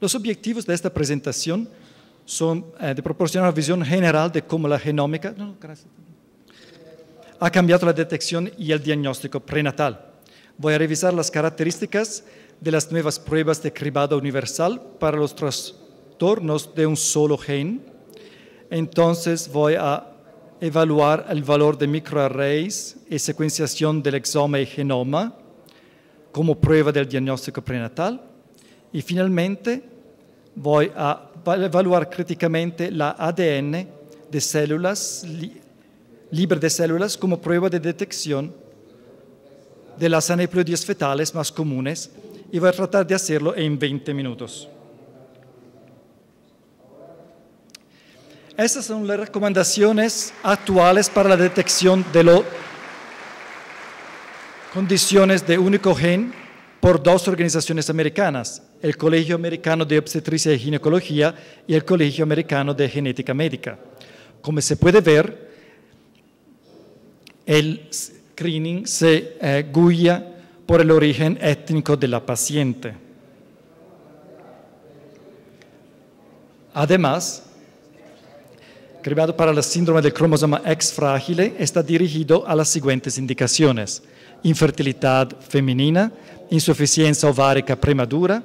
Los objetivos de esta presentación son eh, de proporcionar una visión general de cómo la genómica ha cambiado la detección y el diagnóstico prenatal. Voy a revisar las características de las nuevas pruebas de cribado universal para los trastornos de un solo gen. Entonces voy a evaluar el valor de microarrays y secuenciación del exoma y genoma como prueba del diagnóstico prenatal y finalmente voy a evaluar críticamente la ADN de células, libre de células, como prueba de detección de las aneuploidías fetales más comunes y voy a tratar de hacerlo en 20 minutos. Estas son las recomendaciones actuales para la detección de las condiciones de único gen por dos organizaciones americanas, el Colegio Americano de Obstetricia y Ginecología y el Colegio Americano de Genética Médica. Como se puede ver, el screening se eh, guía por el origen étnico de la paciente. Además, creado para la síndrome del cromosoma X frágil, está dirigido a las siguientes indicaciones. Infertilidad femenina, insuficiencia ovárica prematura,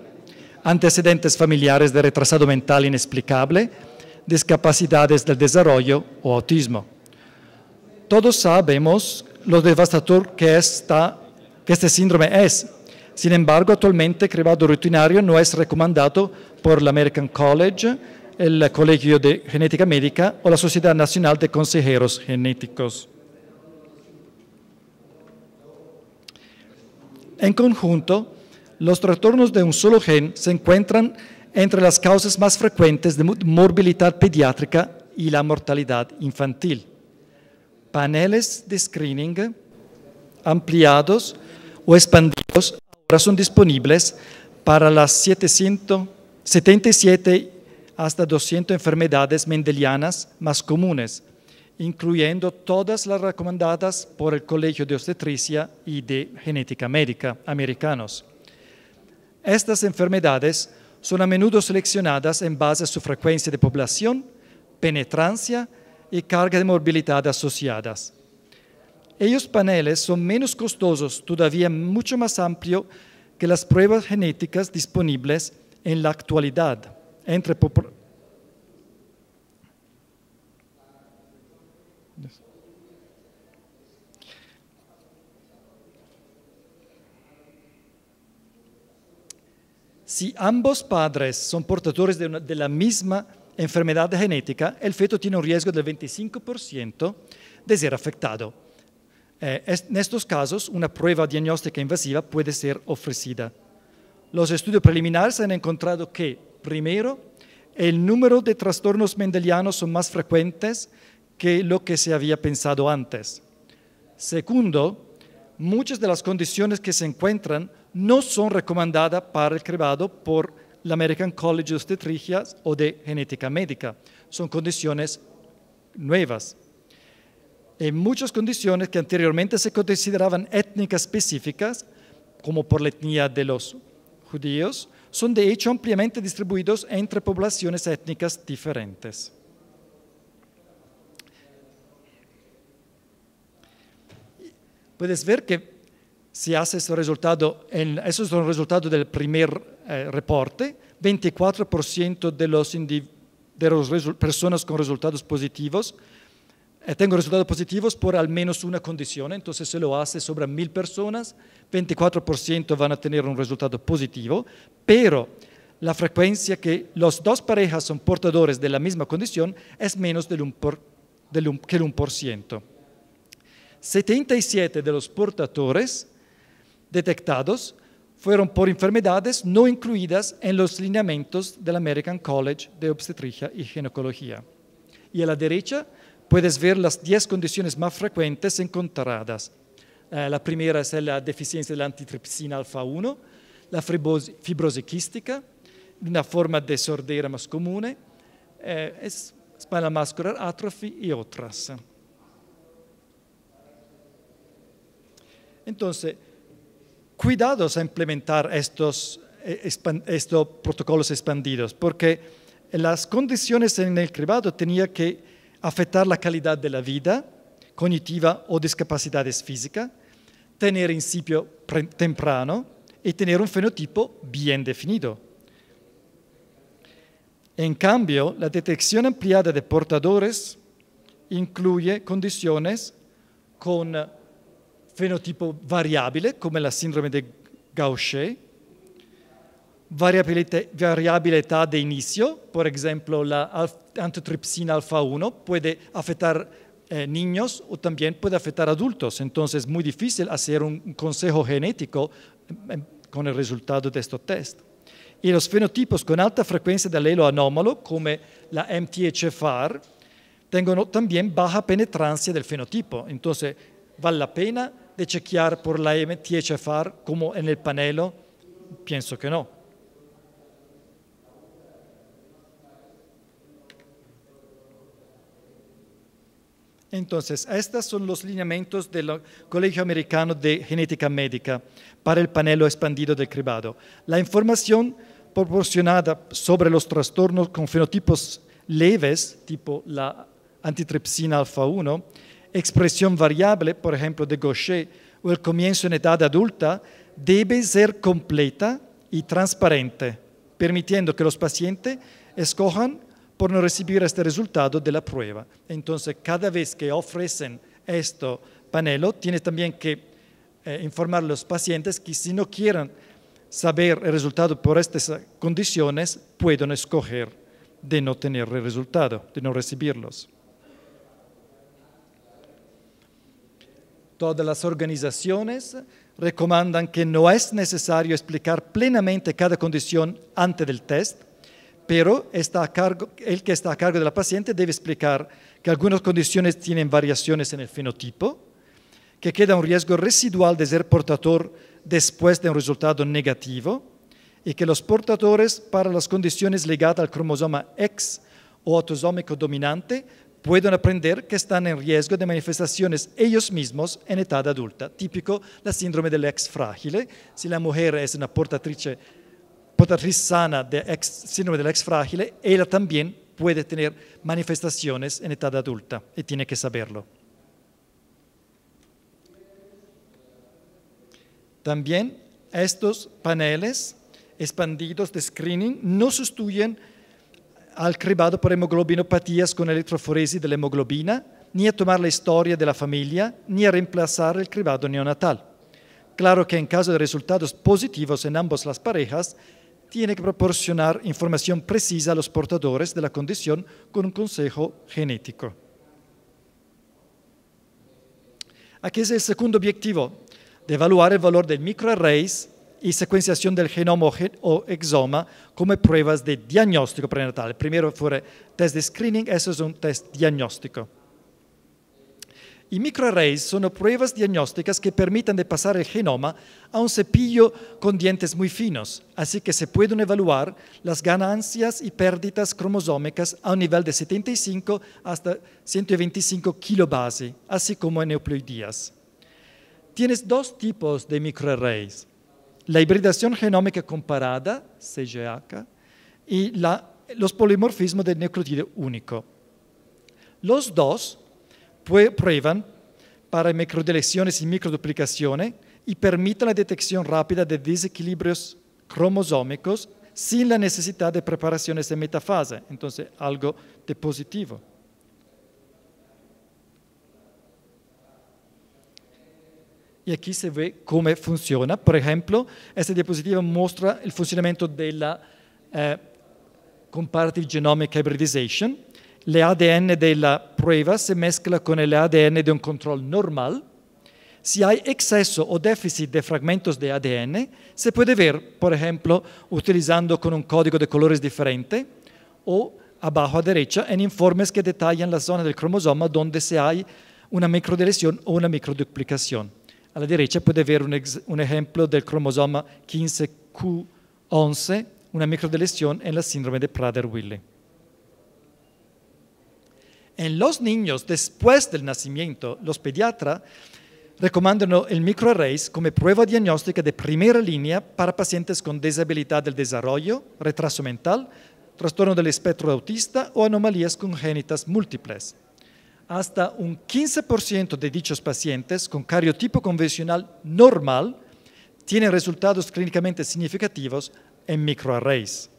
antecedentes familiares de retrasado mental inexplicable, discapacidades del desarrollo o autismo. Todos sabemos lo devastador que, esta, que este síndrome es. Sin embargo, actualmente el cribado rutinario no es recomendado por el American College, el Colegio de Genética Médica o la Sociedad Nacional de Consejeros Genéticos. En conjunto, los trastornos de un solo gen se encuentran entre las causas más frecuentes de morbilidad pediátrica y la mortalidad infantil. Paneles de screening ampliados o expandidos ahora son disponibles para las 777 hasta 200 enfermedades mendelianas más comunes, incluyendo todas las recomendadas por el Colegio de Obstetricia y de Genética Médica americanos. Estas enfermedades son a menudo seleccionadas en base a su frecuencia de población, penetrancia y carga de morbilidad asociadas. Ellos paneles son menos costosos, todavía mucho más amplio que las pruebas genéticas disponibles en la actualidad entre Si ambos padres son portadores de, la misma enfermedad genética, el feto tiene un riesgo del 25% de ser afectado. Eh, en estos casos, una prueba diagnóstica invasiva puede ser ofrecida. Los estudios preliminares han encontrado que, primero, el número de trastornos mendelianos son más frecuentes que lo que se había pensado antes. Segundo, muchas de las condiciones que se encuentran no son recomendadas para el cribado por el American College of Obstetricia o de Genética Médica. Son condiciones nuevas. En muchas condiciones que anteriormente se consideraban étnicas específicas, como por la etnia de los judíos, son de hecho ampliamente distribuidos entre poblaciones étnicas diferentes. Puedes ver que si hace ese resultado, en, eso es un resultado del primer eh, reporte, 24% de, los las personas con resultados positivos eh, tengo resultados positivos por al menos una condición, entonces se lo hace sobre mil personas, 24% van a tener un resultado positivo, pero la frecuencia que las dos parejas son portadores de la misma condición es menos del, un un, que el 1%. 77 de los portadores detectados fueron por enfermedades no incluidas en los lineamientos del American College de Obstetricia y Ginecología. Y a la derecha puedes ver las 10 condiciones más frecuentes encontradas. Eh, la primera es la deficiencia de la antitripsina alfa 1, la fibrosis quística, una forma de sordera más común, eh, muscular atrophy y otras. Entonces, cuidados a implementar estos, eh, protocolos expandidos, porque las condiciones en el cribado tenían que afectar la calidad de la vida cognitiva o discapacidades físicas, tener incipio temprano y tener un fenotipo bien definido. En cambio, la detección ampliada de portadores incluye condiciones con fenotipo variabile, come la sindrome di Gaucher, variabilità di inizio, per esempio la antitripsina alfa 1 può afectar eh, niños o también puede afectar adulti, quindi è molto difficile fare un consejo genético con il risultato di questo test. E i fenotipi con alta frequenza di allelo anomalo, come la MTHFR, tengono también baja penetrancia del fenotipo, quindi vale la pena de chequear por la MTHFR como en el panelo? Pienso que no. Entonces, estos son los lineamientos del Colegio Americano de Genética Médica para el panelo expandido del cribado. La información proporcionada sobre los trastornos con fenotipos leves, tipo la antitripsina alfa 1, expresión variable, por ejemplo, de Gaucher, o el comienzo en edad adulta, debe ser completa y transparente, permitiendo que los pacientes escojan por no recibir este resultado de la prueba. Entonces, cada vez que ofrecen este panel, tienen también que eh, informar a los pacientes que si no quieren saber el resultado por estas condiciones, pueden escoger de no tener el resultado, de no recibirlos. Todas las organizaciones recomiendan que no es necesario explicar plenamente cada condición antes del test, pero el que está a cargo de la paciente debe explicar que algunas condiciones tienen variaciones en el fenotipo, que queda un riesgo residual de ser portador después de un resultado negativo y que los portadores para las condiciones ligadas al cromosoma X o autosómico dominante pueden aprender que están en riesgo de manifestaciones ellos mismos en edad adulta, típico la síndrome del ex frágil. Si la mujer es una portatrice sana de síndrome del ex frágil, ella también puede tener manifestaciones en edad adulta y tiene que saberlo. También estos paneles expandidos de screening no sustituyen al cribado por hemoglobinopatías con electroforesis de la hemoglobina, ni a tomar la historia de la familia, ni a reemplazar el cribado neonatal. Claro que en caso de resultados positivos en ambas las parejas, tiene que proporcionar información precisa a los portadores de la condición con un consejo genético. Aquí es el segundo objetivo, de evaluar el valor del microarrays y secuenciación del genoma o exoma como pruebas de diagnóstico prenatal. Primero fue test de screening, eso es un test diagnóstico. Y microarrays son pruebas diagnósticas que permiten de pasar el genoma a un cepillo con dientes muy finos, así que se pueden evaluar las ganancias y pérdidas cromosómicas a un nivel de 75 hasta 125 kilobases, así como en euploidías. Tienes dos tipos de microarrays la hibridación genómica comparada, CGH, y los polimorfismos del nucleótido único. Los dos prueban para microdelecciones y microduplicaciones y permiten la detección rápida de desequilibrios cromosómicos sin la necesidad de preparaciones de metafase, entonces algo de positivo. e qui si vede come funziona. Per esempio, questa diapositiva mostra il funzionamento della eh, Comparative Genomic Hybridization. L'ADN della prova si mescola con l'ADN di un controllo normale. Se hai eccesso o deficit di fragmenti di ADN, si può vedere, per esempio, utilizzando con un codice di colore differente o abajo a destra, in informes che detallan la zona del cromosoma dove se hay una microdelesión o una microduplicazione. A la derecha puede ver un, ejemplo del cromosoma 15Q11, una microdelesión en la síndrome de Prader-Willi. En los niños después del nacimiento, los pediatras recomiendan el microarrays como prueba diagnóstica de primera línea para pacientes con disabilidad del desarrollo, retraso mental, trastorno del espectro autista o anomalías congénitas múltiples hasta un 15% de dichos pacientes con cariotipo convencional normal tienen resultados clínicamente significativos en microarrays.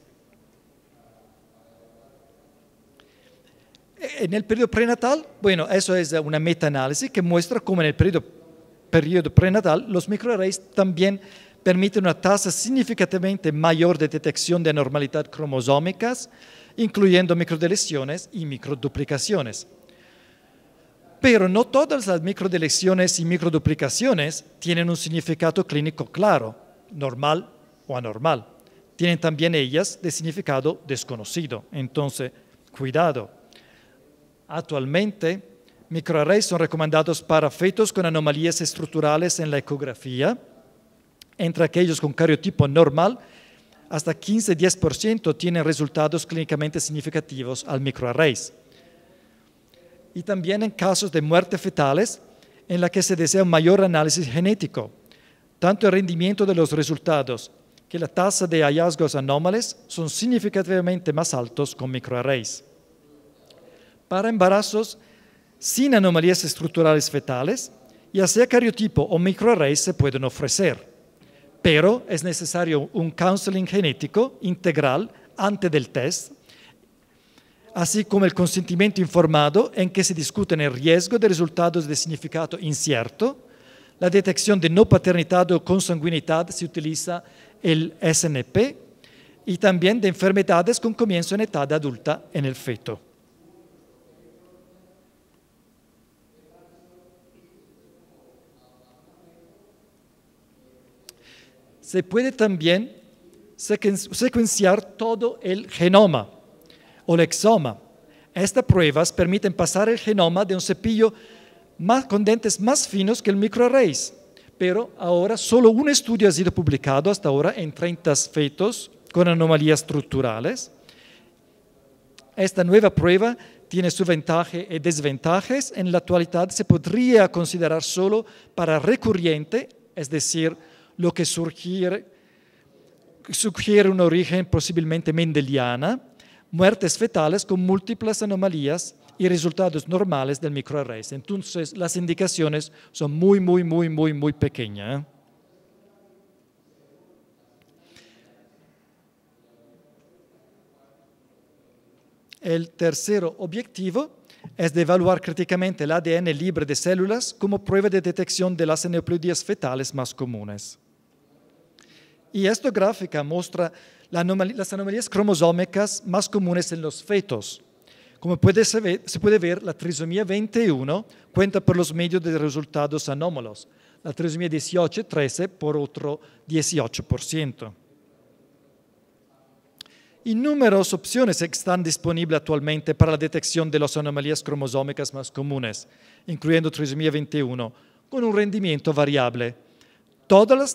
En el periodo prenatal, bueno, eso es una meta-análisis que muestra cómo en el periodo, prenatal los microarrays también permiten una tasa significativamente mayor de detección de anormalidades cromosómicas, incluyendo microdelesiones y microduplicaciones. Pero no todas las microdelecciones y microduplicaciones tienen un significado clínico claro, normal o anormal. Tienen también ellas de significado desconocido. Entonces, cuidado. Actualmente, microarrays son recomendados para fetos con anomalías estructurales en la ecografía, entre aquellos con cariotipo normal, hasta 15-10% tienen resultados clínicamente significativos al microarrays y también en casos de muerte fetales en la que se desea un mayor análisis genético, tanto el rendimiento de los resultados que la tasa de hallazgos anómales son significativamente más altos con microarrays. Para embarazos sin anomalías estructurales fetales, ya sea cariotipo o microarrays se pueden ofrecer, pero es necesario un counseling genético integral antes del test así como el consentimiento informado en que se discuten el riesgo de resultados de significado incierto, la detección de no paternidad o consanguinidad se utiliza el SNP y también de enfermedades con comienzo en edad adulta en el feto. Se puede también secuenciar todo el genoma o exoma. Estas pruebas permiten pasar el genoma de un cepillo con dentes más finos que el microarrays, pero ahora solo un estudio ha sido publicado hasta ahora en 30 fetos con anomalías estructurales. Esta nueva prueba tiene su ventajas y desventajas. En la actualidad se podría considerar solo para recurrente, es decir, lo que sugiere un origen posiblemente mendeliana, muertes fetales con múltiples anomalías y resultados normales del microarray. Entonces, las indicaciones son muy, muy, muy, muy, muy pequeñas. ¿eh? El tercer objetivo es de evaluar críticamente el ADN libre de células como prueba de detección de las aneuploidías fetales más comunes. Y esta gráfica muestra las anomalías cromosómicas más comunes en los fetos. Como puede se, puede ver, la trisomía 21 cuenta por los medios de resultados anómalos, la trisomía 18 13 por otro 18%. Inúmeras opciones están disponibles actualmente para la detección de las anomalías cromosómicas más comunes, incluyendo trisomía 21, con un rendimiento variable todas las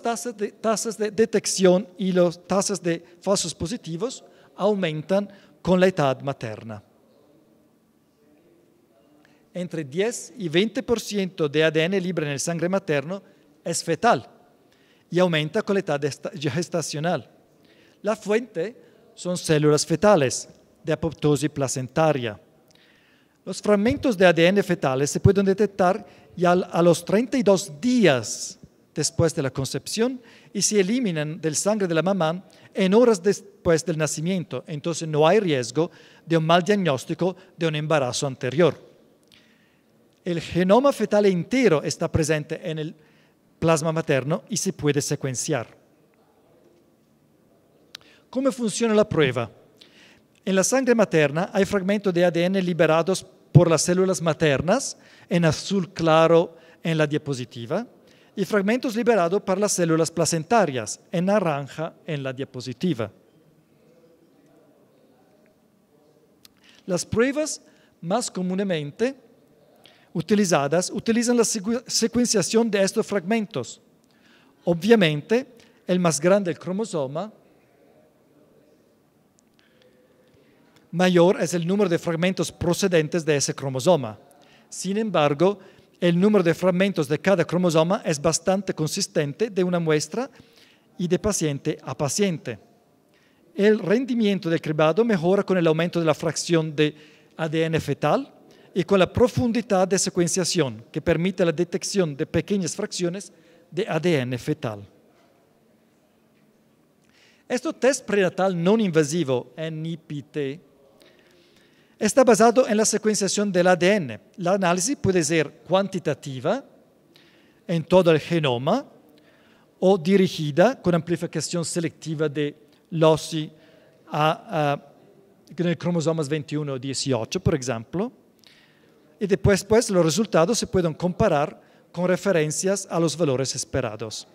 tasas de, detección y las tasas de falsos positivos aumentan con la edad materna. Entre 10 y 20% de ADN libre en el sangre materno es fetal y aumenta con la edad gestacional. La fuente son células fetales de apoptosis placentaria. Los fragmentos de ADN fetales se pueden detectar ya a los 32 días después de la concepción y se eliminan del sangre de la mamá en horas después del nacimiento. Entonces no hay riesgo de un mal diagnóstico de un embarazo anterior. El genoma fetal entero está presente en el plasma materno y se puede secuenciar. ¿Cómo funciona la prueba? En la sangre materna hay fragmentos de ADN liberados por las células maternas, en azul claro en la diapositiva, y fragmentos liberados por las células placentarias, en naranja en la diapositiva. Las pruebas más comúnmente utilizadas utilizan la secuenciación de estos fragmentos. Obviamente, el más grande el cromosoma, mayor es el número de fragmentos procedentes de ese cromosoma. Sin embargo, el número de fragmentos de cada cromosoma es bastante consistente de una muestra y de paciente a paciente. El rendimiento del cribado mejora con el aumento de la fracción de ADN fetal y con la profundidad de secuenciación que permite la detección de pequeñas fracciones de ADN fetal. Este test prenatal no invasivo, NIPT, está basado en la secuenciación del ADN. La análisis puede ser cuantitativa en todo el genoma o dirigida con amplificación selectiva de loci en cromosomas 21 o 18, por ejemplo. Y después, pues, los resultados se pueden comparar con referencias a los valores esperados.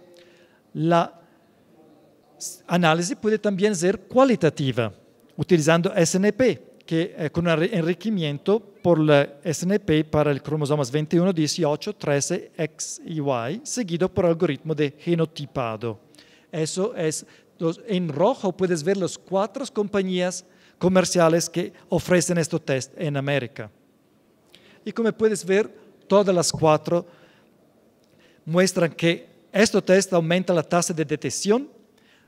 La análisis puede también ser cualitativa, utilizando SNP, eh, con un enriquecimiento por la SNP para el cromosomas 21, 18, 13, X y Y, seguido por algoritmo de genotipado. Eso es, en rojo puedes ver las cuatro compañías comerciales que ofrecen este test en América. Y como puedes ver, todas las cuatro muestran que este test aumenta la tasa de detección,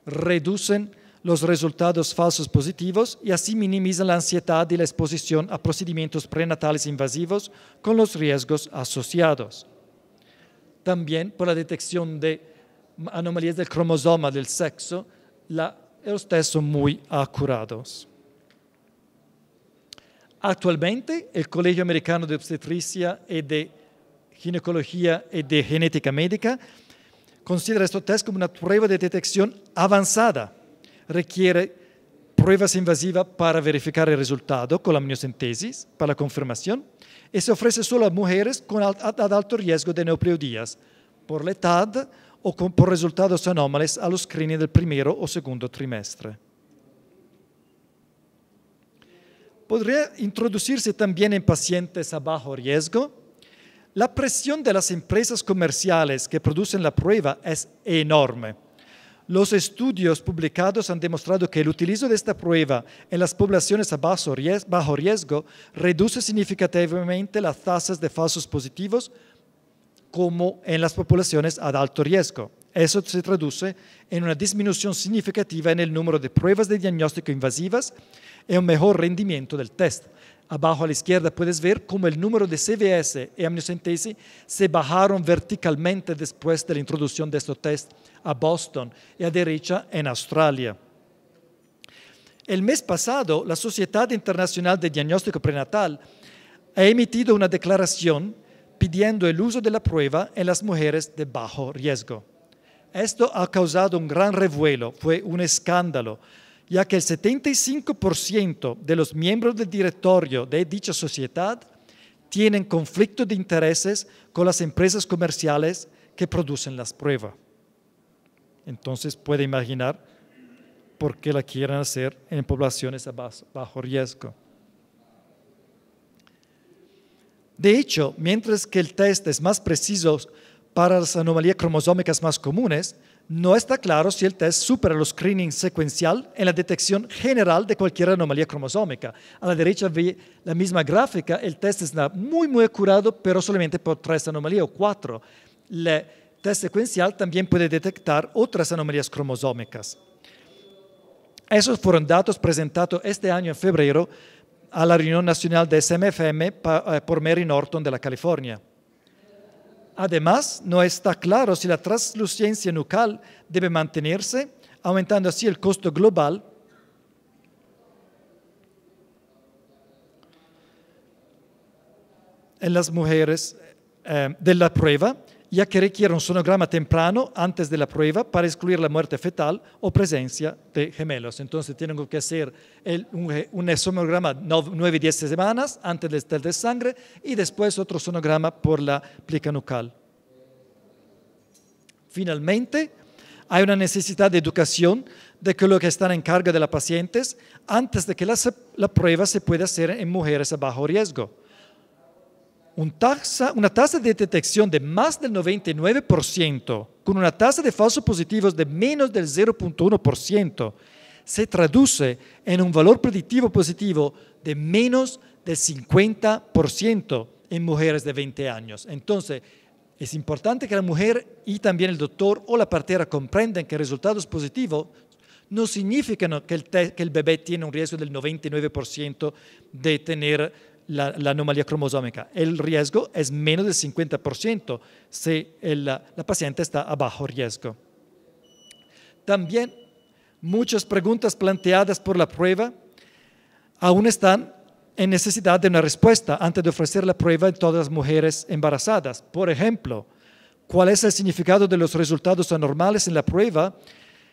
reducen los resultados falsos positivos y así minimizan la ansiedad y la exposición a procedimientos prenatales invasivos con los riesgos asociados. También por la detección de anomalías del cromosoma del sexo, los test son muy acurados. Actualmente, el Colegio Americano de Obstetricia y de Ginecología y de Genética Médica considera este test como una prueba de detección avanzada requiere pruebas invasivas para verificar el resultado con la amniocentesis, para la confirmación, y se ofrece solo a mujeres con alto riesgo de neopleodías por la edad o por resultados anómales a los screening del primero o segundo trimestre. Podría introducirse también en pacientes a bajo riesgo. La presión de las empresas comerciales que producen la prueba es enorme los estudios publicados han demostrado que el utilizo de esta prueba en las poblaciones a bajo riesgo, reduce significativamente las tasas de falsos positivos como en las poblaciones a alto riesgo. Eso se traduce en una disminución significativa en el número de pruebas de diagnóstico invasivas y un mejor rendimiento del test abajo a la izquierda, puedes ver cómo el número de CVS y amniocentesis se bajaron verticalmente después de la introducción de estos test a Boston y a derecha en Australia. El mes pasado, la Sociedad Internacional de Diagnóstico Prenatal ha emitido una declaración pidiendo el uso de la prueba en las mujeres de bajo riesgo. Esto ha causado un gran revuelo, fue un escándalo ya que el 75% de los miembros del directorio de dicha sociedad tienen conflictos de intereses con las empresas comerciales que producen las pruebas. Entonces puede imaginar por qué la quieren hacer en poblaciones a bajo riesgo. De hecho, mientras que el test es más preciso para las anomalías cromosómicas más comunes, no está claro si el test supera los screening secuencial en la detección general de cualquier anomalía cromosómica. A la derecha ve la misma gráfica, el test está muy, muy curado, pero solamente por tres anomalías o cuatro. El test secuencial también puede detectar otras anomalías cromosómicas. Esos fueron datos presentados este año en febrero a la reunión nacional de SMFM eh, por Mary Norton de la California. Además, no está claro si la translucencia nucal debe mantenerse, aumentando así el costo global. en las mujeres eh, de la prueba ya que requiere un sonograma temprano antes de la prueba para excluir la muerte fetal o presencia de gemelos. Entonces tienen que hacer un, un, sonograma 9-10 semanas antes del test de sangre y después otro sonograma por la plica nucal. Finalmente, hay una necesidad de educación de que lo que están en carga de las pacientes antes de que la, la prueba se pueda hacer en mujeres a bajo riesgo una tasa de detección de más del 99%, con una tasa de falsos positivos de menos del 0.1%, se traduce en un valor predictivo positivo de menos del 50% en mujeres de 20 años. Entonces, es importante que la mujer y también el doctor o la partera comprendan que resultados positivos no significan que el bebé tiene un riesgo del 99% de tener la, anomalía cromosómica. El riesgo es menos del 50% si el, la, paciente está a bajo riesgo. También muchas preguntas planteadas por la prueba aún están en necesidad de una respuesta antes de ofrecer la prueba en todas las mujeres embarazadas. Por ejemplo, ¿cuál es el significado de los resultados anormales en la prueba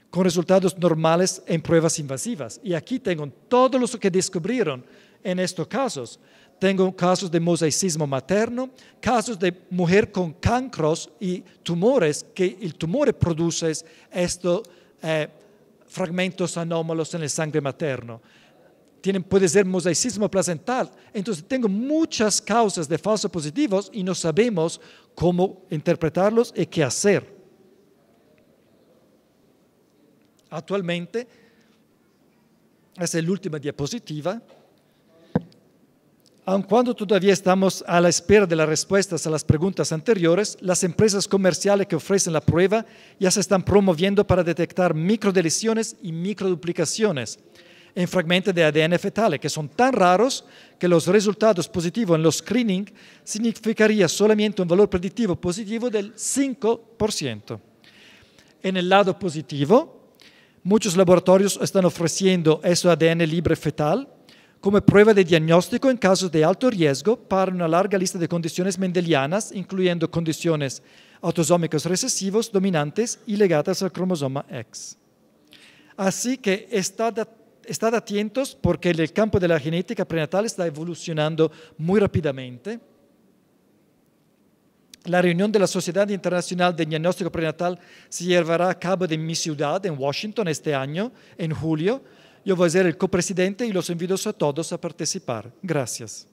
con resultados normales en pruebas invasivas? Y aquí tengo todos los que descubrieron en estos casos. Tengo casos de mosaicismo materno, casos de mujer con cancros y tumores, que el tumor produce estos eh, fragmentos anómalos en el sangre materno. puede ser mosaicismo placental. Entonces tengo muchas causas de falsos positivos y no sabemos cómo interpretarlos y qué hacer. Actualmente, es la última diapositiva, Aun cuando todavía estamos a la espera de las respuestas a las preguntas anteriores, las empresas comerciales que ofrecen la prueba ya se están promoviendo para detectar microdeleciones y microduplicaciones en fragmentos de ADN fetales que son tan raros que los resultados positivos en los screening significaría solamente un valor predictivo positivo del 5%. En el lado positivo, muchos laboratorios están ofreciendo eso ADN libre fetal como prueba de diagnóstico en casos de alto riesgo para una larga lista de condiciones mendelianas, incluyendo condiciones autosómicos recesivos dominantes y legadas al cromosoma X. Así que estad, estad atentos porque el campo de la genética prenatal está evolucionando muy rápidamente. La reunión de la Sociedad Internacional de Diagnóstico Prenatal se llevará a cabo en mi ciudad, en Washington, este año, en julio, yo voy a ser el copresidente y los invito a todos a participar. Gracias.